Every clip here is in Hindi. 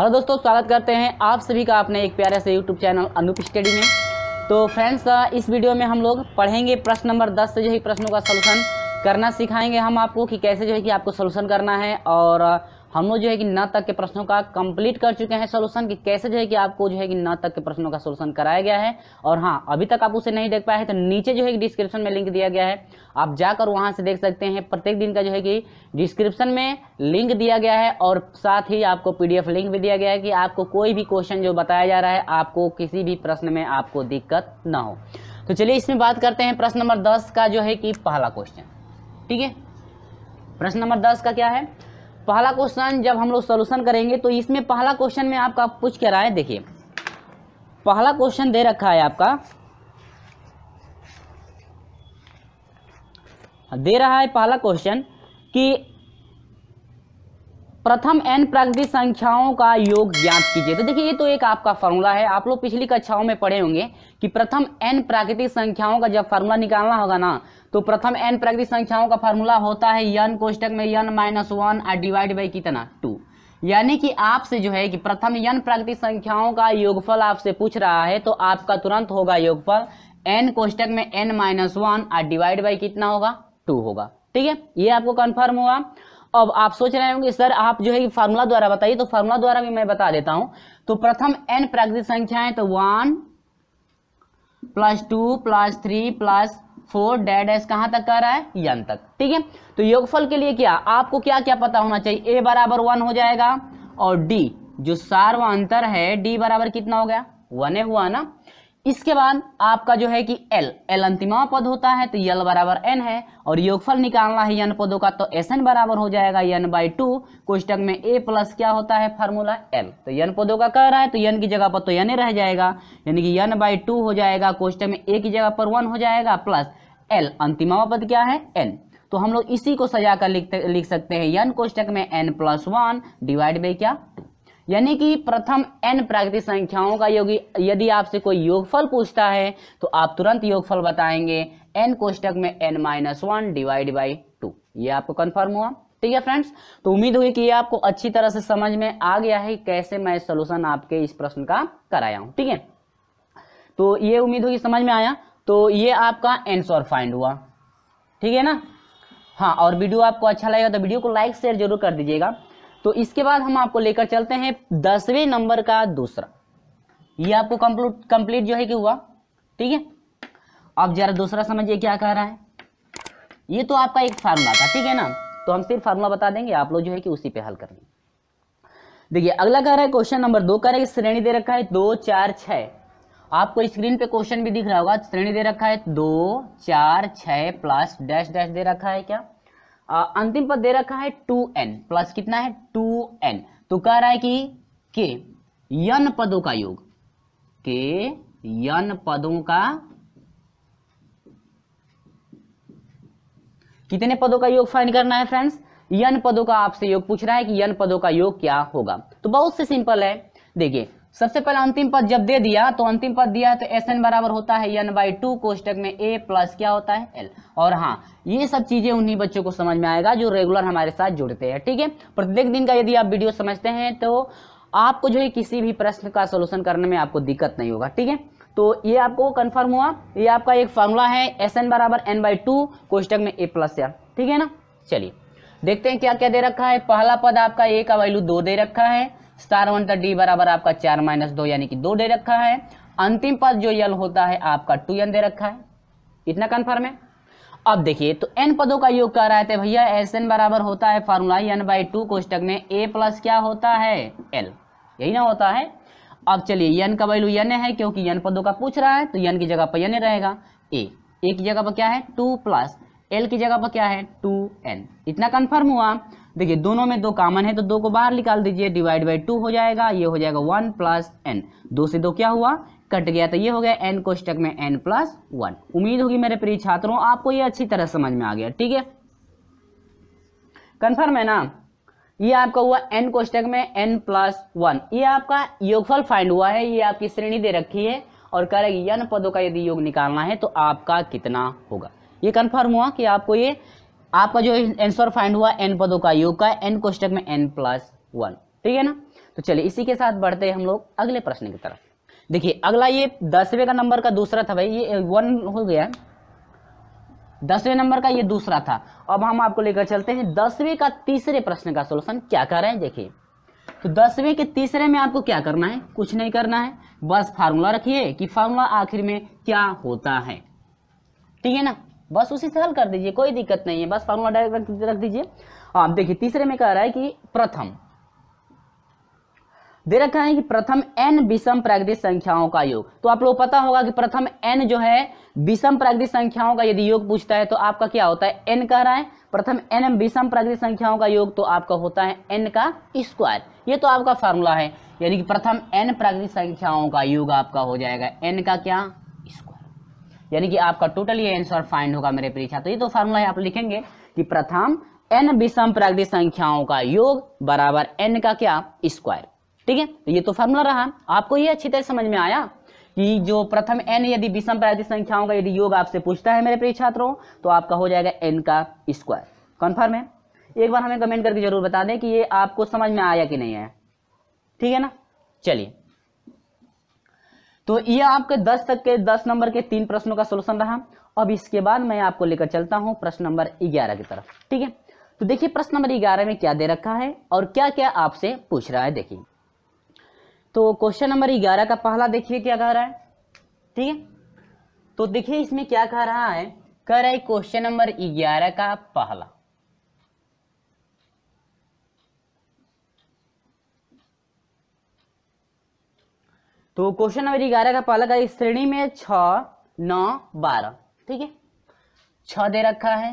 हेलो दोस्तों स्वागत करते हैं आप सभी का अपने एक प्यारे से यूट्यूब चैनल अनूप स्टडी में तो फ्रेंड्स इस वीडियो में हम लोग पढ़ेंगे प्रश्न नंबर दस से जो है प्रश्नों का सलूशन करना सिखाएंगे हम आपको कि कैसे जो है कि आपको सलूशन करना है और हम लोग जो है कि न तक के प्रश्नों का कंप्लीट कर चुके हैं सोल्यूशन कि कैसे जो है कि आपको जो है कि न तक के प्रश्नों का सोल्यूशन कराया गया है और हाँ अभी तक आप उसे नहीं देख पाए हैं तो नीचे जो है कि डिस्क्रिप्शन में लिंक दिया गया है आप जाकर वहां से देख सकते हैं प्रत्येक दिन का जो है कि डिस्क्रिप्शन में लिंक दिया गया है और साथ ही आपको पी लिंक भी दिया गया है कि आपको कोई भी क्वेश्चन जो बताया जा रहा है आपको किसी भी प्रश्न में आपको दिक्कत ना हो तो चलिए इसमें बात करते हैं प्रश्न नंबर दस का जो है कि पहला क्वेश्चन ठीक है प्रश्न नंबर दस का क्या है पहला क्वेश्चन जब हम लोग सोल्यूशन करेंगे तो इसमें पहला क्वेश्चन में आपका पूछ कर है देखिए पहला क्वेश्चन दे रखा है आपका दे रहा है पहला क्वेश्चन कि प्रथम एन प्राकृतिक संख्याओं का योग ज्ञात कीजिए तो देखिए ये तो एक आपका फॉर्मूला है आप लोग पिछली कक्षाओं में पढ़े होंगे कि प्रथम एन प्राकृतिक संख्याओं का जब फॉर्मूला निकालना होगा ना तो प्रथम एन प्राकृतिक संख्याओं का फॉर्मूला होता है यन कोष्टक में यन माइनस वन और डिवाइड बाई कितना टू यानी कि आपसे जो है कि प्रथम यन प्राकृतिक संख्याओं का योगफल आपसे पूछ रहा है तो आपका तुरंत होगा योगफल एन कोष्टक में एन माइनस वन और डिवाइड बाई कितना होगा टू होगा ठीक है ये आपको कन्फर्म हुआ अब आप सोच रहे होंगे सर आप जो है फार्मूला द्वारा बताइए तो फार्मूला द्वारा भी मैं बता देता हूं तो प्रथम एन प्राकृतिक संख्या है तो one plus two plus three plus four डेड एस कहां तक कर रहा है यन तक ठीक है तो योगफल के लिए क्या आपको क्या क्या पता होना चाहिए ए बराबर वन हो जाएगा और डी जो सार्व अंतर है डी बराबर कितना हो गया वन है हुआ ना इसके बाद आपका जो है कि एल एल अंतिमा पद होता है तो यल बराबर एन है और योगफल निकालना है यन पदों का तो एस एन बराबर हो जाएगा यन बाई टू कोष्टक में ए प्लस क्या होता है फार्मूला एल तो यन पदों का कह रहा है तो यन की जगह पर तो यन रह जाएगा यानी कि यन बाई टू हो जाएगा कोष्टक में ए की जगह पर वन हो जाएगा प्लस एल अंतिमा पद क्या है एन तो हम लोग इसी को सजा कर लिख लिख सकते हैं यन कोष्टक में n plus one divide by क्या यानी कि प्रथम एन प्राकृतिक संख्याओं का योगी यदि आपसे कोई योगफल पूछता है तो आप तुरंत योगफल बताएंगे एन कोष्टक में n minus one divide by two ये आपको कन्फर्म हुआ ठीक है फ्रेंड्स तो उम्मीद हुई कि ये आपको अच्छी तरह से समझ में आ गया है कैसे मैं सोल्यूशन आपके इस प्रश्न का कराया हूं ठीक है तो ये उम्मीद हुई समझ में आया तो ये आपका एंसर फाइंड हुआ ठीक है ना हाँ और वीडियो आपको अच्छा लगेगा तो वीडियो को लाइक शेयर जरूर कर दीजिएगा तो इसके बाद हम आपको लेकर चलते हैं दसवें नंबर का दूसरा ये आपको कंप्लीट कंप्लीट जो है कि हुआ ठीक है अब जरा दूसरा समझिए क्या कह रहा है ये तो आपका एक फार्मूला था ठीक है ना तो हम सिर्फ फार्मूला बता देंगे आप लोग जो है कि उसी पे हल करेंगे देखिए अगला कह रहा है क्वेश्चन नंबर दो कह रहा है श्रेणी दे रखा है दो चार छ आपको स्क्रीन पे क्वेश्चन भी दिख रहा होगा श्रेणी दे रखा है दो चार छ प्लस डैश डैश दे रखा है क्या अंतिम पद दे रखा है टू एन प्लस कितना है टू एन तो कह रहा है कि के यन पदों का योग के यन पदों का कितने पदों का योग फाइंड करना है फ्रेंड्स यन पदों का आपसे योग पूछ रहा है कि यन पदों का योग क्या होगा तो बहुत से सिंपल है देखिए सबसे पहले अंतिम पद जब दे दिया तो अंतिम पद दिया तो एस एन बराबर होता है एन बाई टू कोष्टक में ए प्लस क्या होता है एल और हाँ ये सब चीज़ें उन्हीं बच्चों को समझ में आएगा जो रेगुलर हमारे साथ जुड़ते हैं ठीक है प्रत्येक दिन का यदि आप वीडियो समझते हैं तो आपको जो है किसी भी प्रश्न का सोल्यूशन करने में आपको दिक्कत नहीं होगा ठीक है तो ये आपको कन्फर्म हुआ ये आपका एक फॉर्मूला है एस एन बराबर एन बाई टू कोष्टक में ए प्लस एल ठीक है ना चलिए देखते हैं क्या क्या दे रखा है पहला पद आपका ए का वैल्यू दो दे रखा है स्टार वन का डी बराबर आपका चार माइनस दो यानी कि दो दे रखा है अंतिम पद जो यल होता है आपका टू एन दे रखा है इतना कन्फर्म है अब देखिए तो एन पदों का योग कर रहे थे भैया एस एन बराबर होता है फॉर्मूला एन बाई टू कोष्टक में ए प्लस क्या होता है एल यही ना होता है अब चलिए एन का वैल्यू एन है क्योंकि एन पदों का पूछ रहा है तो एन की जगह पर एन रहेगा ए एक जगह पर क्या है टू प्लस एल की जगह पर क्या है टू एन इतना कंफर्म हुआ देखिए दोनों में दो कॉमन है तो दो को बाहर निकाल दीजिए डिवाइड बाई टू हो जाएगा ये हो जाएगा वन प्लस एन दो से दो क्या हुआ कट गया तो ये हो गया एन कोष्टक में एन प्लस वन उम्मीद होगी मेरे प्रिय छात्रों आपको ये अच्छी तरह समझ में आ गया ठीक है कन्फर्म है ना ये आपका हुआ एन कोष्टक में एन प्लस वन ये आपका योगफल फाइंड हुआ है ये आपकी श्रेणी दे रखी है और करेगी यन पदों का यदि योग निकालना है तो आपका कितना होगा ये कन्फर्म हुआ कि आपको ये आपका जो आंसर फाइंड हुआ एन पदों का योग का एन कोष्टक में एन प्लस वन ठीक है ना तो चलिए इसी के साथ बढ़ते हैं हम लोग अगले प्रश्न की तरफ देखिए अगला ये दसवें का नंबर का दूसरा था भाई ये वन हो गया दसवें नंबर का ये दूसरा था अब हम आपको लेकर चलते हैं दसवें का तीसरे प्रश्न का सोल्यूशन क्या कर रहे हैं देखिए तो दसवें के तीसरे में आपको क्या करना है कुछ नहीं करना है बस फार्मूला रखिए कि फार्मूला आखिर में क्या होता है ठीक है ना बस उसी से हल कर दीजिए कोई दिक्कत नहीं है बस फार्मूला डायरेक्ट रख दीजिए आप हाँ, देखिए तीसरे में कह रहा है कि प्रथम दे रखा है कि प्रथम एन विषम प्राकृतिक संख्याओं का योग तो आप लोग पता होगा कि प्रथम एन जो है विषम प्राकृतिक संख्याओं का यदि योग पूछता है तो आपका क्या होता है एन कह रहा है प्रथम एन विषम प्राकृतिक संख्याओं का योग तो आपका होता है एन का स्क्वायर ये तो आपका फॉर्मूला है यानी कि प्रथम एन प्राकृतिक संख्याओं का योग आपका हो जाएगा एन का क्या यानी कि आपका टोटल ये आंसर फाइंड होगा मेरे परीक्षा तो ये तो फार्मूला आप लिखेंगे कि प्रथम एन विषम प्राकृतिक संख्याओं का योग बराबर एन का क्या स्क्वायर ठीक है तो ये तो फार्मूला रहा आपको ये अच्छी तरह समझ में आया कि जो प्रथम एन यदि विषम प्राकृतिक संख्याओं का यदि योग आपसे पूछता है मेरे प्रिय छात्रों तो आपका हो जाएगा एन का स्क्वायर कन्फर्म है एक बार हमें कमेंट करके जरूर बता दें कि ये आपको समझ में आया कि नहीं आया ठीक है ना चलिए तो ये आपके दस तक के दस नंबर के तीन प्रश्नों का सोल्यूशन रहा अब इसके बाद मैं आपको लेकर चलता हूं प्रश्न नंबर ग्यारह की तरफ ठीक है तो देखिए प्रश्न नंबर ग्यारह में क्या दे रखा है और क्या क्या आपसे पूछ रहा है देखिए तो क्वेश्चन नंबर ग्यारह का पहला देखिए क्या कह रहा है ठीक है तो देखिए इसमें क्या कह रहा है कह रहा है क्वेश्चन नंबर ग्यारह का पहला तो क्वेश्चन नंबर ग्यारह का पहला का श्रेणी में छ नौ बारह ठीक है छ दे रखा है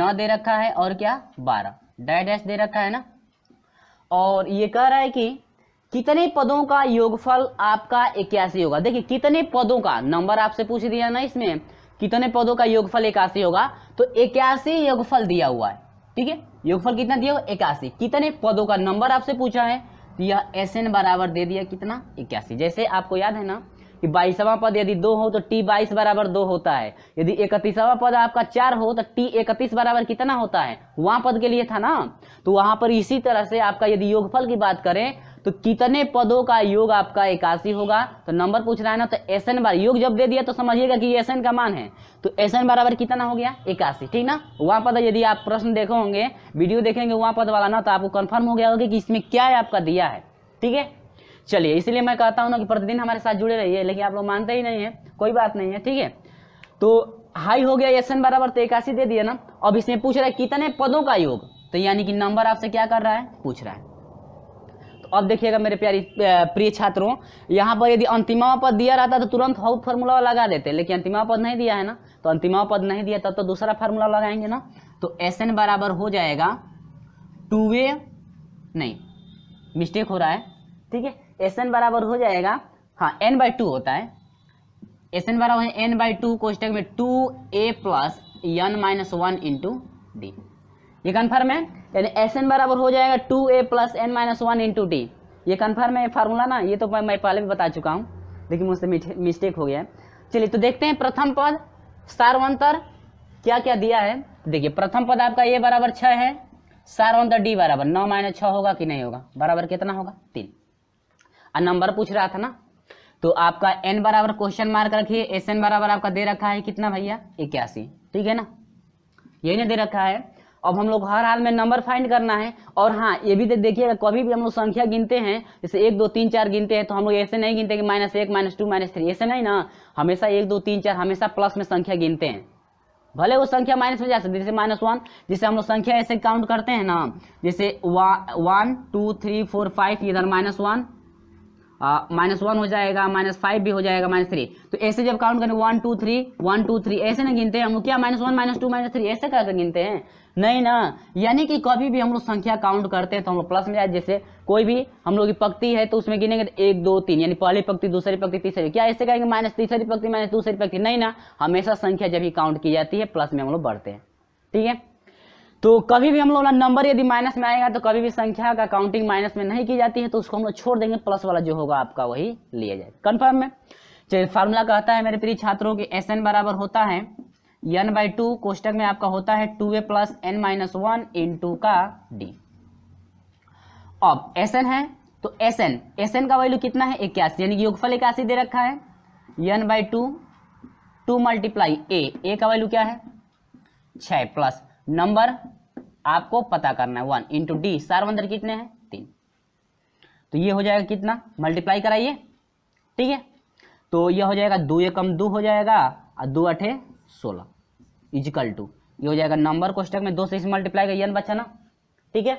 नौ दे रखा है और क्या बारह डैश डैश दे रखा है ना और ये कह रहा है कि कितने पदों का योगफल आपका इक्यासी होगा देखिए कितने पदों का नंबर आपसे पूछ दिया ना इसमें कितने पदों का योगफल इक्यासी होगा तो इक्यासी योगफल दिया हुआ है ठीक है योगफल कितना दिया हुआ इक्यासी कितने पदों का नंबर आपसे पूछा है तो यह एस एन बराबर दे दिया कितना इक्यासी जैसे आपको याद है ना कि बाईसवां पद यदि दो हो तो टी बाईस बराबर दो होता है यदि इकतीसवां पद आपका चार हो तो टी इकतीस बराबर कितना होता है वहां पद के लिए था ना तो वहां पर इसी तरह से आपका यदि योगफल की बात करें तो कितने पदों का योग आपका इक्यासी होगा तो नंबर पूछ रहा है ना तो एस एन बार योग जब दे दिया तो समझिएगा कि एस एन का मान है तो एस एन बराबर कितना हो गया इक्यासी ठीक ना वहाँ पद यदि आप प्रश्न देखे होंगे वीडियो देखेंगे वहाँ पद वाला ना तो आपको कन्फर्म हो गया होगा कि इसमें क्या है आपका दिया है ठीक है चलिए इसलिए मैं कहता हूँ ना कि प्रतिदिन हमारे साथ जुड़े रहिए लेकिन आप लोग मानते ही नहीं है कोई बात नहीं है ठीक है तो हाई हो गया एस एन बराबर तो इक्यासी दे दिया ना अब इसमें पूछ रहा है कितने पदों का योग तो यानी कि नंबर आपसे क्या कर रहा है पूछ रहा है अब देखिएगा मेरे प्यारी प्रिय छात्रों यहाँ पर यदि अंतिमा पद दिया रहता तो तुरंत हाउ फार्मूला लगा देते लेकिन अंतिमा पद नहीं दिया है ना तो अंतिमा पद नहीं दिया तब तो दूसरा फार्मूला लगाएंगे ना तो एस एन बराबर हो जाएगा टू वे नहीं मिस्टेक हो रहा है ठीक है एस एन बराबर हो जाएगा हाँ एन बाई टू होता है एस एन बराबर एन बाई टू कोष्टक में two a plus n minus one into d ये कन्फर्म है यानी एस एन बराबर हो जाएगा two a plus n minus one into d ये कन्फर्म है फार्मूला ना ये तो मैं पहले भी बता चुका हूँ देखिए मुझसे मिस्टेक हो गया है चलिए तो देखते हैं प्रथम पद सार्वंतर क्या क्या दिया है देखिए प्रथम पद आपका ए बराबर छः है सार्वंतर डी बराबर नौ माइनस छः होगा कि नहीं होगा बराबर कितना होगा तीन और नंबर पूछ रहा था ना तो आपका एन बराबर क्वेश्चन मार्क रखिए एस एन बराबर आपका दे रखा है कितना भैया इक्यासी ठीक है ना यही ना दे रखा है अब हम लोग हर हाल में नंबर फाइंड करना है और हाँ ये भी देखिएगा कभी भी हम लोग संख्या गिनते हैं जैसे एक दो तीन चार गिनते हैं तो हम लोग ऐसे नहीं गिनते कि माइनस एक माइनस टू माइनस थ्री ऐसे नहीं ना हमेशा एक दो तीन चार हमेशा प्लस में संख्या गिनते हैं भले वो संख्या माइनस में जा सकती है जैसे माइनस वन जैसे हम लोग संख्या ऐसे काउंट करते हैं ना जैसे one two three four five इधर माइनस वन माइनस वन हो जाएगा माइनस फाइव भी हो जाएगा माइनस थ्री तो ऐसे जब काउंट करें one two three one two three ऐसे ना गिनते हैं हम लोग क्या minus one minus two minus three ऐसे करके गिनते हैं नहीं ना यानी कि कभी भी हम लोग संख्या काउंट करते हैं तो हम लोग प्लस में जाए जैसे कोई भी हम लोग की पक्ति है तो उसमें गिनेंगे तो एक दो तीन यानी पहली पक्ति दूसरी पक्ति तीसरी क्या ऐसे कहेंगे माइनस तीसरी पक्ति माइनस दूसरी पक्ति नहीं ना हमेशा संख्या जब भी काउंट की जाती है प्लस में हम लोग बढ़ते हैं ठीक है तो कभी भी हम लोग ना नंबर यदि माइनस में आएगा तो कभी भी संख्या का काउंटिंग माइनस में नहीं की जाती है तो उसको हम लोग छोड़ देंगे प्लस वाला जो होगा आपका वही लिया जाए कन्फर्म में चलिए फार्मूला कहता है मेरे प्रिय छात्रों की एस बराबर होता है एन बाई टू कोष्टक में आपका होता है two a plus n minus one into का डी अब एस एन है तो एस एन एस एन का वैल्यू कितना है इक्यासी यानी कि योगफल इक्यासी दे रखा है n by two two multiply a a का वैल्यू क्या है छः प्लस नंबर आपको पता करना है वन इंटू डी सार्वंतर कितने हैं तीन तो ये हो जाएगा कितना मल्टीप्लाई कराइए ठीक है तो यह हो जाएगा दो एकम दो हो जाएगा और दो अठे सोलह इजिकल टू ये हो जाएगा नंबर क्वेश्चन में दो से इस मल्टीप्लाई का यन बचा ना ठीक है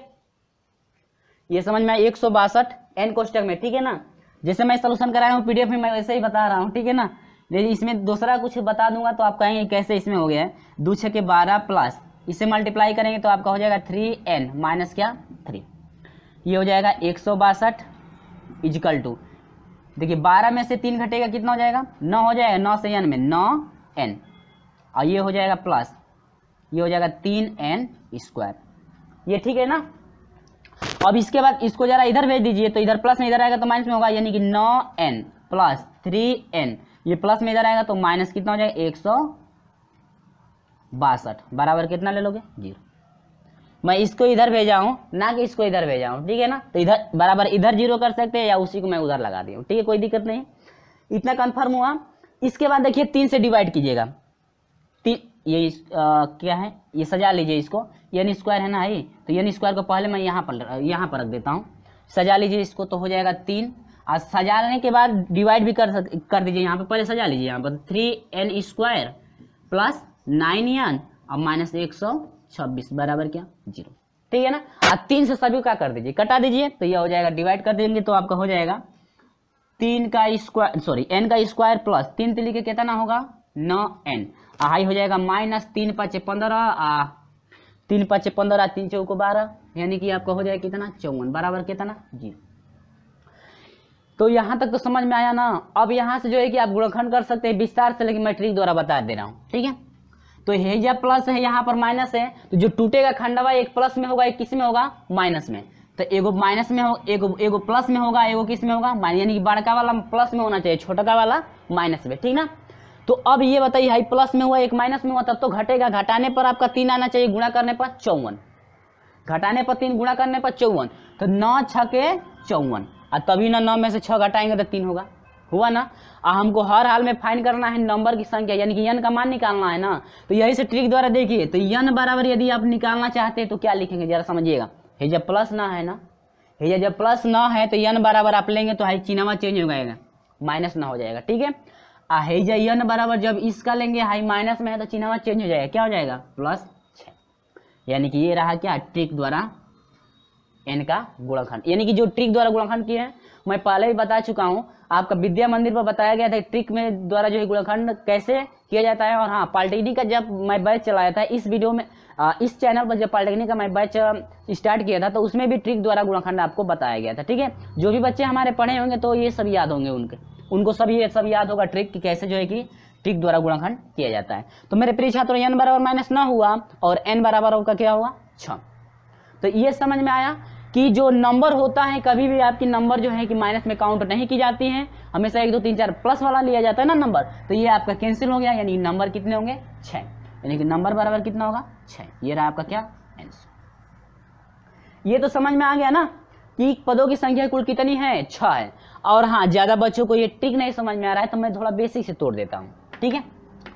ये समझ में एक सौ बासठ एन क्वेश्चन में ठीक है ना जैसे मैं सोल्यूशन कराया हूँ पीडीएफ में मैं वैसे ही बता रहा हूँ ठीक है ना यदि इसमें दूसरा कुछ बता दूंगा तो आप कहेंगे कैसे इसमें हो गया है दो छः के बारह प्लस इसे मल्टीप्लाई करेंगे तो आपका हो जाएगा थ्री एन माइनस क्या थ्री ये हो जाएगा एक सौ बासठ इजकल टू देखिए बारह में से तीन घटेगा कितना हो जाएगा नौ हो जाएगा नौ से एन में नौ एन और ये हो जाएगा प्लस ये हो जाएगा तीन एन स्क्वायर ये ठीक है ना अब इसके बाद इसको जरा इधर भेज दीजिए तो इधर प्लस में इधर आएगा तो माइनस में होगा यानी कि नौ एन प्लस थ्री एन ये प्लस में इधर आएगा तो माइनस कितना हो जाएगा एक सौ बासठ बराबर कितना ले लोगे जीरो मैं इसको इधर भेजा हूँ ना कि इसको इधर भेजा हूँ ठीक है ना तो इधर बराबर इधर जीरो कर सकते हैं या उसी को मैं उधर लगा दिया ठीक है कोई दिक्कत नहीं इतना कन्फर्म हुआ इसके बाद देखिए तीन से डिवाइड कीजिएगा तीन ये इस, आ, क्या है ये सजा लीजिए इसको यन स्क्वायर है ना भाई तो यन स्क्वायर को पहले मैं यहाँ पर यहाँ पर रख देता हूँ सजा लीजिए इसको तो हो जाएगा तीन और सजाने के बाद डिवाइड भी कर कर दीजिए यहाँ पर पहले सजा लीजिए यहाँ पर three n square plus nine n और माइनस एक सौ छब्बीस बराबर क्या जीरो ठीक है ना अब तीन से सभी क्या कर दीजिए कटा दीजिए तो यह हो जाएगा डिवाइड कर देंगे तो आपका हो जाएगा तीन का स्क्वायर सॉरी एन का स्क्वायर प्लस तीन तीन के कितना होगा नौ एन हाई हो जाएगा माइनस तीन पाँच पंद्रह तीन पाँच पंद्रह तीन चौक बारह यानी कि आपका हो जाएगा कितना चौवन बराबर कितना जीरो तो यहाँ तक तो समझ में आया ना अब यहाँ से जो है कि आप गुणखंड कर सकते हैं विस्तार से लेकिन मैं ट्रिक द्वारा बता दे रहा हूँ ठीक है तो है जब प्लस है यहाँ पर माइनस है तो जो टूटेगा खंडवा एक प्लस में होगा एक किस में होगा माइनस में तो एगो माइनस में हो एगो एगो प्लस में होगा एगो किस में होगा माइनस यानी कि बड़का वाला प्लस में होना चाहिए छोटा का वाला माइनस में ठीक ना तो अब ये बताइए हाई प्लस में हुआ एक माइनस में हुआ तब तो घटेगा घटाने पर आपका तीन आना चाहिए गुणा करने पर चौवन घटाने पर तीन गुणा करने पर चौवन तो नौ छके चौवन और तभी ना नौ में से छः घटाएंगे तो तीन होगा हुआ ना हमको हर हाल में फाइन करना है नंबर की संख्या यानी कि यन का मान निकालना है ना तो यही से ट्रिक द्वारा देखिए तो यन बराबर यदि आप निकालना चाहते हैं तो क्या लिखेंगे जरा समझिएगा ये जब प्लस ना है ना ये जब प्लस ना है तो यन बराबर आप लेंगे तो हाई चिन्हवा चेंज हो जाएगा माइनस ना हो जाएगा ठीक है आ हेजा यन बराबर जब इसका लेंगे हाई माइनस में है तो चिन्हवा चेंज हो जाएगा क्या हो जाएगा प्लस छः यानी कि ये रहा क्या ट्रिक द्वारा एन का गुणाखंड यानी कि जो ट्रिक द्वारा गुणाखंड किया है मैं पहले भी बता चुका हूँ आपका विद्या मंदिर पर बताया गया था ट्रिक में द्वारा जो है गुणाखंड कैसे किया जाता है और हाँ पॉलिटेक्निक का जब मैं बैच चलाया था इस वीडियो में आ, इस चैनल पर जब पॉलिटेक्निक का मैं बैच स्टार्ट किया था तो उसमें भी ट्रिक द्वारा गुणाखंड आपको बताया गया था ठीक है जो भी बच्चे हमारे पढ़े होंगे तो ये सब याद होंगे उनके उनको सब ये सब याद होगा ट्रिक कि कैसे जो है कि ट्रिक द्वारा गुणाखंड किया जाता है तो मेरे प्रिय छात्रों एन बराबर माइनस न हुआ और एन बराबर का क्या हुआ छ तो ये समझ में आया कि जो नंबर होता है कभी भी आपकी नंबर जो है कि माइनस में काउंट नहीं की जाती है हमेशा एक दो तीन चार प्लस वाला लिया जाता है ना नंबर तो ये आपका कैंसिल हो गया यानी नंबर कितने होंगे छः यानी कि नंबर बराबर कितना होगा छः ये रहा आपका क्या आंसर ये तो समझ में आ गया ना कि पदों की संख्या कुल कितनी है छः है और हाँ ज़्यादा बच्चों को ये ट्रिक नहीं समझ में आ रहा है तो मैं थोड़ा बेसिक से तोड़ देता हूँ ठीक है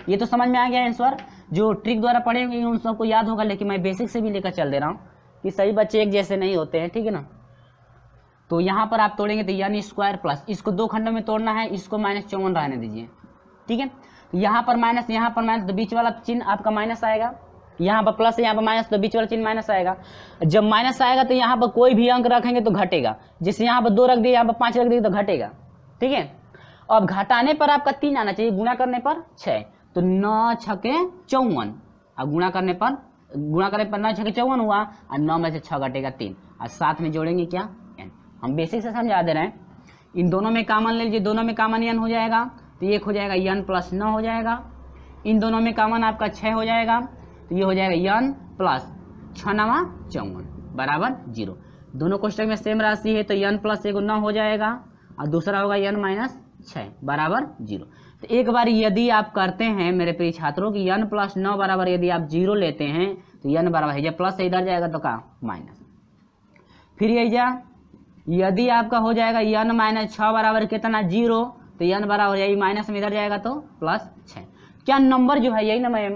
ये तो समझ में आ गया आंसर जो ट्रिक द्वारा पढ़े होंगे उन सबको याद होगा लेकिन मैं बेसिक से भी लेकर चल दे रहा हूँ कि सभी बच्चे एक जैसे नहीं होते हैं ठीक है ना तो यहाँ पर आप तोड़ेंगे तो यानी स्क्वायर प्लस इसको दो खंडों में तोड़ना है इसको माइनस चौवन रहने दीजिए ठीक है तो यहाँ पर माइनस यहाँ पर माइनस तो बीच वाला चिन्ह आपका माइनस आएगा यहाँ पर प्लस यहाँ पर माइनस तो बीच वाला चिन्ह माइनस आएगा जब माइनस आएगा तो यहाँ पर कोई भी अंक रखेंगे तो घटेगा जैसे यहाँ पर दो रख दिए यहाँ पर पाँच रख दिए तो घटेगा ठीक है तो अब घटाने पर आपका तीन आना चाहिए गुणा करने पर छः तो नौ छके चौवन और गुणा करने पर गुणा करें पंद्रह छः चौवन हुआ और नौ में से छः घटेगा तीन और साथ में जोड़ेंगे क्या एन हम बेसिक से समझा दे रहे हैं इन दोनों में कामन ले लीजिए दोनों में कामन एन हो जाएगा तो एक हो जाएगा यन प्लस नौ हो जाएगा इन दोनों में कामन आपका छः हो जाएगा तो ये हो जाएगा यन प्लस छः नवा चौवन बराबर जीरो दोनों क्वेश्चन में सेम राशि है तो यन प्लस एक नौ हो जाएगा और दूसरा होगा एन माइनस छः बराबर जीरो तो एक बार यदि आप करते हैं मेरे प्रिय छात्रों की यन प्लस नौ बराबर यदि आप जीरो लेते हैं तो यन बराबर जब प्लस से इधर जाएगा तो कहा माइनस फिर जा यदि आपका हो जाएगा यन माइनस छः बराबर कितना जीरो तो यन बराबर यही माइनस में इधर जाएगा तो प्लस छः क्या नंबर जो है यही ना मैं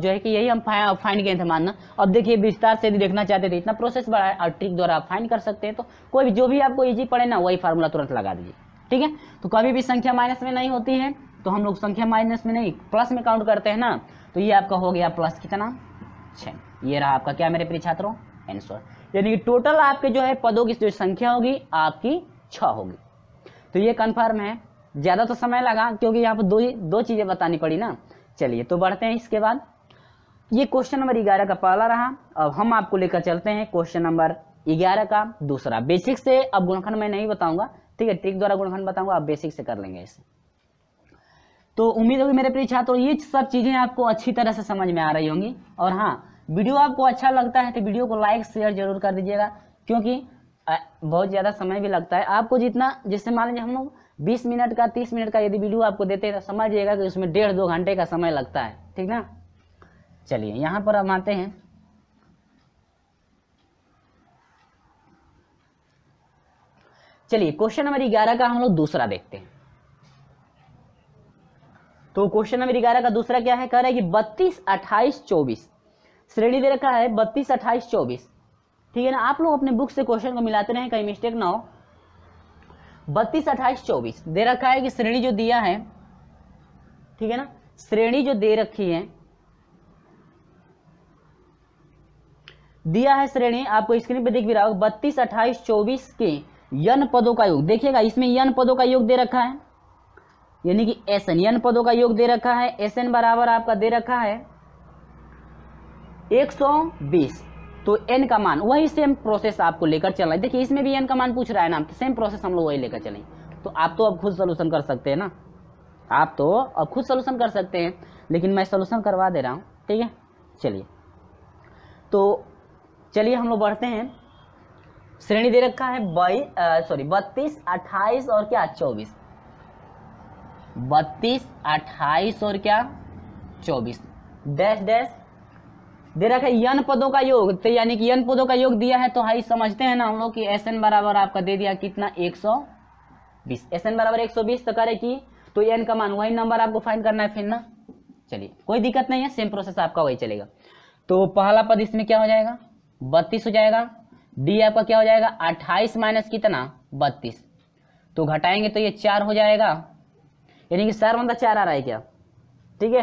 जो है कि यही हम फाइन फाइंड किए थे मानना अब देखिए विस्तार से यदि देखना चाहते थे तो इतना प्रोसेस बड़ा है और ट्रिक द्वारा आप फाइंड कर सकते हैं तो कोई भी जो भी आपको ईजी पड़े ना वही फार्मूला तुरंत लगा दीजिए ठीक है तो कभी भी संख्या माइनस में नहीं होती है तो हम लोग संख्या माइनस में नहीं प्लस में काउंट करते हैं ना तो ये आपका हो गया प्लस कितना छः ये रहा आपका क्या मेरे प्रिय छात्रों आंसर यानी कि टोटल आपके जो है पदों की जो संख्या होगी आपकी छ होगी तो ये कन्फर्म है ज़्यादा तो समय लगा क्योंकि यहाँ पर दो दो चीज़ें बतानी पड़ी ना चलिए तो बढ़ते हैं इसके बाद ये क्वेश्चन नंबर ग्यारह का पहला रहा अब हम आपको लेकर चलते हैं क्वेश्चन नंबर ग्यारह का दूसरा बेसिक से अब गुणखंड मैं नहीं बताऊंगा ठीक है ट्रिक द्वारा गुणखंड बताऊंगा आप बेसिक से कर लेंगे इसे तो उम्मीद होगी मेरे प्रिय छात्रों ये सब चीज़ें आपको अच्छी तरह से समझ में आ रही होंगी और हाँ वीडियो आपको अच्छा लगता है तो वीडियो को लाइक शेयर जरूर कर दीजिएगा क्योंकि बहुत ज़्यादा समय भी लगता है आपको जितना जैसे मान लीजिए हम लोग बीस मिनट का तीस मिनट का यदि वीडियो आपको देते हैं तो समझिएगा कि उसमें डेढ़ दो घंटे का समय लगता है ठीक ना चलिए यहाँ पर हम आते हैं चलिए क्वेश्चन नंबर ग्यारह का हम लोग दूसरा देखते हैं तो क्वेश्चन नंबर ग्यारह का दूसरा क्या है कह रहा है कि बत्तीस अट्ठाईस चौबीस श्रेणी दे रखा है बत्तीस अट्ठाईस चौबीस ठीक है ना आप लोग अपने बुक से क्वेश्चन को मिलाते रहे कहीं मिस्टेक ना हो बत्तीस अट्ठाईस चौबीस दे रखा है कि श्रेणी जो दिया है ठीक है ना श्रेणी जो दे रखी है दिया है श्रेणी आपको स्क्रीन पे दिख भी रहा होगा बत्तीस अट्ठाईस चौबीस के यन पदों का योग देखिएगा इसमें यन पदों का योग दे रखा है यानी कि एस एन एन पदों का योग दे रखा है एस एन बराबर आपका दे रखा है एक सौ बीस तो एन का मान वही सेम प्रोसेस आपको लेकर चलना है देखिए इसमें भी एन का मान पूछ रहा है ना सेम प्रोसेस हम लोग वही लेकर चलें तो आप तो अब खुद सोल्यूशन कर सकते हैं ना आप तो अब खुद सोल्यूशन कर सकते हैं लेकिन मैं सोल्यूशन करवा दे रहा हूँ ठीक है चलिए तो चलिए हम लोग बढ़ते हैं श्रेणी दे रखा है बाई सॉरी बत्तीस अट्ठाईस और क्या चौबीस बत्तीस अट्ठाईस और क्या चौबीस डैश डैश दे रखा है यन पदों का योग तो यानी कि यन पदों का योग दिया है तो हाई समझते हैं ना हम लोग कि एस एन बराबर आपका दे दिया कितना एक सौ बीस एस एन बराबर एक सौ बीस तो करे कि तो एन का मान वही नंबर आपको फाइंड करना है फिर ना चलिए कोई दिक्कत नहीं है सेम प्रोसेस आपका वही चलेगा तो पहला पद इसमें क्या हो जाएगा बत्तीस हो जाएगा डी आपका क्या हो जाएगा अट्ठाईस माइनस कितना बत्तीस तो घटाएंगे तो ये चार हो जाएगा यानी कि चार बंदा चार आ रहा है क्या ठीक है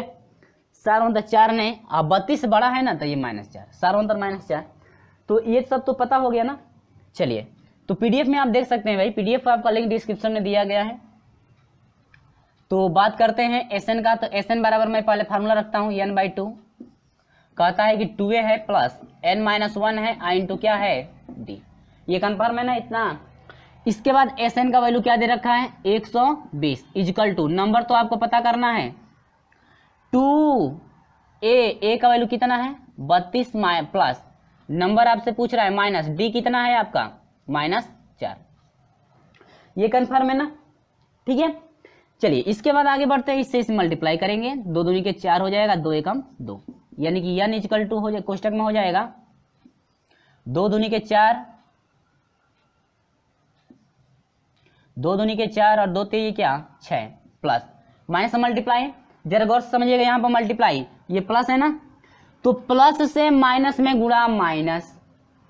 चार बंदा चार नहीं अब बत्तीस बड़ा है ना तो ये माइनस चार चार बंदर माइनस चार तो ये सब तो पता हो गया ना चलिए तो पीडीएफ में आप देख सकते हैं भाई पीडीएफ आपका लिंक डिस्क्रिप्शन में दिया गया है तो बात करते हैं एस का तो एस बराबर मैं पहले फार्मूला रखता हूँ एन बाई कहता है कि टू है प्लस एन माइनस है आई क्या है डी ये कन्फर्म है ना इतना इसके बाद एस एन का वैल्यू क्या दे रखा है एक सौ बीस इजकल टू नंबर तो आपको पता करना है टू ए ए का वैल्यू कितना है बत्तीस माइ प्लस नंबर आपसे पूछ रहा है माइनस डी कितना है आपका माइनस चार ये कंफर्म है ना ठीक है चलिए इसके बाद आगे बढ़ते हैं इससे इसे मल्टीप्लाई करेंगे दो दूनी के चार हो जाएगा दो एकम दो यानी कि यन इजकल टू हो जाए क्वेश्चन में हो जाएगा दो दूनी के चार दो दुनी के चार और दो तेजी क्या छः प्लस माइनस मल्टीप्लाई जरा गौर समझिएगा यहाँ पर मल्टीप्लाई ये प्लस है ना तो प्लस से माइनस में गुणा माइनस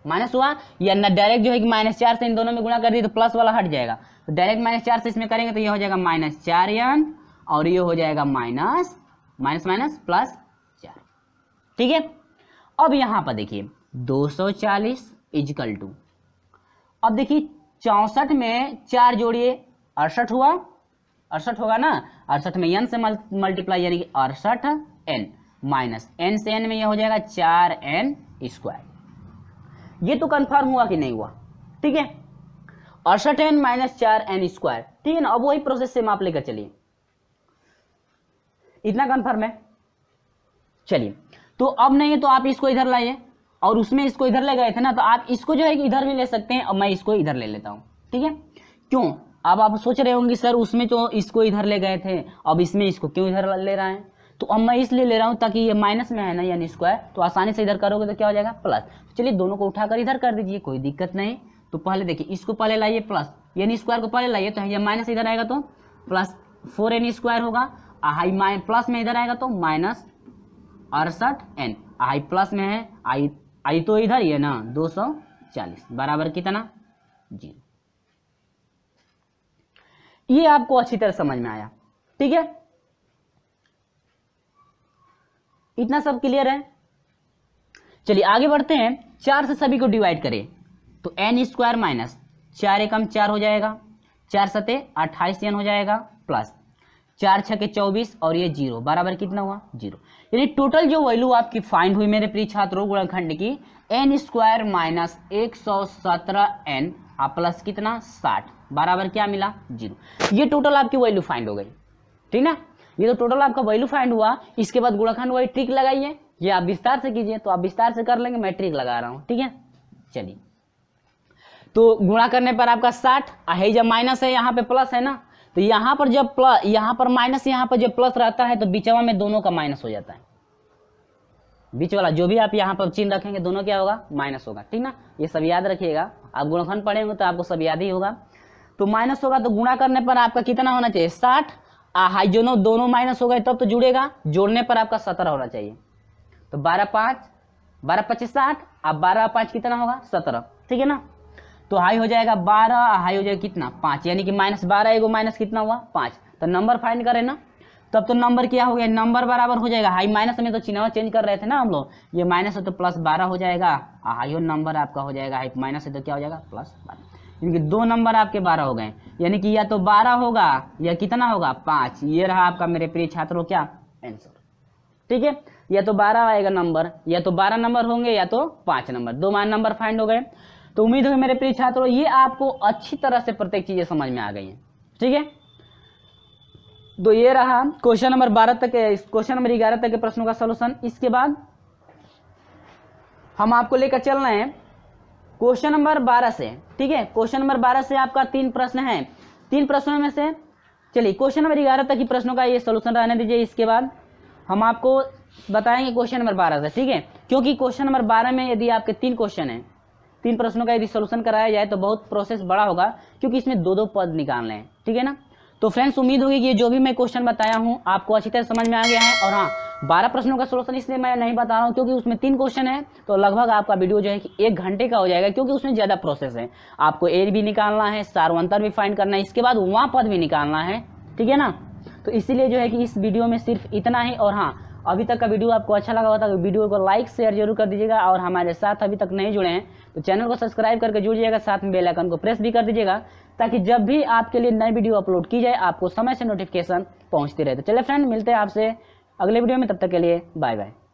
माइनस हुआ या ना डायरेक्ट जो है कि माइनस चार से इन दोनों में गुणा कर दी तो प्लस वाला हट जाएगा तो डायरेक्ट माइनस चार से इसमें करेंगे तो ये हो जाएगा माइनस चार यन और ये हो जाएगा माइनस माइनस माइनस प्लस चार ठीक है अब यहाँ पर देखिए दो सौ चालीस इजकल टू अब देखिए चौसठ में चार जोड़िए अड़सठ हुआ अड़सठ होगा ना अड़सठ में एन से मल्टीप्लाई यानी कि अड़सठ एन माइनस एन से एन में यह हो जाएगा चार एन स्क्वायर ये तो कन्फर्म हुआ कि नहीं हुआ ठीक है अड़सठ एन माइनस चार एन स्क्वायर ठीक है ना अब वही प्रोसेस से माप लेकर चलिए इतना कन्फर्म है चलिए तो अब नहीं है तो आप इसको इधर लाइए और उसमें इसको इधर ले गए थे ना तो आप इसको जो है इधर भी ले सकते हैं और मैं इसको इधर ले लेता हूँ ठीक है क्यों अब आप सोच रहे होंगे सर उसमें तो इसको इधर ले गए थे अब इसमें इसको क्यों इधर ले रहा है तो अब मैं इसलिए ले रहा हूँ ताकि ये माइनस में है ना यानी स्क्वायर तो आसानी से इधर करोगे तो क्या हो जाएगा प्लस तो चलिए दोनों को उठाकर इधर कर दीजिए कोई दिक्कत नहीं तो पहले देखिए इसको पहले लाइए प्लस यानी स्क्वायर को पहले लाइए तो ये माइनस इधर आएगा तो प्लस फोर एन स्क्वायर होगा आई प्लस में इधर आएगा तो माइनस अड़सठ एन आई प्लस में है आई आई तो इधर ही है ना दो सौ चालीस बराबर कितना जीरो ये आपको अच्छी तरह समझ में आया ठीक है इतना सब क्लियर है चलिए आगे बढ़ते हैं चार से सभी को डिवाइड करें तो एन स्क्वायर माइनस चार एकम चार हो जाएगा चार सते अट्ठाईस एन हो जाएगा प्लस चार छ के चौबीस और ये जीरो बराबर कितना हुआ जीरो यानी टोटल जो वैल्यू आपकी फाइंड हुई मेरे प्रिय छात्रों गुणखंड की एन स्क्वायर माइनस एक सौ सत्रह एन प्लस कितना साठ बराबर क्या मिला जीरो ये टोटल आपकी वैल्यू फाइंड हो गई ठीक ना ये तो टोटल आपका वैल्यू फाइंड हुआ इसके बाद गुणखंड वही ट्रिक लगाइए ये आप विस्तार से कीजिए तो आप विस्तार से कर लेंगे मैं ट्रिक लगा रहा हूँ ठीक है चलिए तो गुणा करने पर आपका साठ है जब माइनस है यहाँ पे प्लस है ना तो यहाँ पर जब प्लस यहाँ पर माइनस यहाँ पर जब प्लस रहता है तो बीचवा में दोनों का माइनस हो जाता है बीच वाला जो भी आप यहाँ पर चिन्ह रखेंगे दोनों क्या होगा माइनस होगा ठीक ना ये सब याद रखिएगा आप गुणखंड पढ़ेंगे तो आपको सब याद ही होगा तो माइनस होगा तो गुणा करने पर आपका कितना होना चाहिए साठ हाइजोनो दोनों माइनस हो गए तब तो जुड़ेगा जोड़ने पर आपका सत्रह होना चाहिए तो बारह पाँच बारह पच्चीस साठ आप बारह पाँच कितना होगा सत्रह ठीक है ना तो हाई हो जाएगा बारह हाई हो जाएगा कितना पांच यानी कि माइनस बारह एगो माइनस कितना हुआ पाँच तो नंबर फाइंड करें ना तब तो, तो नंबर क्या हो गया नंबर बराबर हो जाएगा हाई माइनस में तो चिन्ह चेंज कर रहे थे ना हम लोग ये माइनस है तो प्लस बारह हो जाएगा हाई हो नंबर आपका हो जाएगा हाई माइनस है तो क्या हो जाएगा प्लस बारह क्योंकि दो नंबर आपके बारह हो गए यानी कि या तो बारह होगा या कितना होगा पाँच ये रहा आपका मेरे प्रिय छात्रों क्या आंसर ठीक है या तो बारह आएगा नंबर या तो बारह नंबर होंगे या तो पाँच नंबर दो मान नंबर फाइंड हो गए तो उम्मीद होगी मेरे प्रिय छात्रों ये आपको अच्छी तरह से प्रत्येक चीज़ें समझ में आ गई हैं ठीक है तो ये रहा क्वेश्चन नंबर बारह तक क्वेश्चन नंबर ग्यारह तक के प्रश्नों का सोल्यूशन इसके बाद हम आपको लेकर चल रहे हैं क्वेश्चन नंबर बारह से ठीक है क्वेश्चन नंबर बारह से आपका तीन प्रश्न है तीन प्रश्नों में से चलिए क्वेश्चन नंबर ग्यारह तक ही प्रश्नों का ये सोल्यूशन रहने दीजिए इसके बाद हम आपको बताएंगे क्वेश्चन नंबर बारह से ठीक है क्योंकि क्वेश्चन नंबर बारह में यदि आपके तीन क्वेश्चन हैं तीन प्रश्नों का यदि सोल्यूशन कराया जाए तो बहुत प्रोसेस बड़ा होगा क्योंकि इसमें दो दो पद निकालने हैं ठीक है ना तो फ्रेंड्स उम्मीद होगी कि ये जो भी मैं क्वेश्चन बताया हूँ आपको अच्छी तरह समझ में आ गया है और हाँ बारह प्रश्नों का सोल्यूशन इसलिए मैं नहीं बता रहा हूँ क्योंकि उसमें तीन क्वेश्चन है तो लगभग आपका वीडियो जो है कि एक घंटे का हो जाएगा क्योंकि उसमें ज़्यादा प्रोसेस है आपको एर भी निकालना है सार्वंतर भी फाइंड करना है इसके बाद वहाँ पद भी निकालना है ठीक है ना तो इसीलिए जो है कि इस वीडियो में सिर्फ इतना ही और हाँ अभी तक का वीडियो आपको अच्छा लगा होता तो वीडियो को लाइक शेयर जरूर कर दीजिएगा और हमारे साथ अभी तक नहीं जुड़े हैं तो चैनल को सब्सक्राइब करके जुड़िएगा साथ में बेल आइकन को प्रेस भी कर दीजिएगा ताकि जब भी आपके लिए नई वीडियो अपलोड की जाए आपको समय से नोटिफिकेशन पहुंचती रहे तो चले फ्रेंड मिलते हैं आपसे अगले वीडियो में तब तक के लिए बाय बाय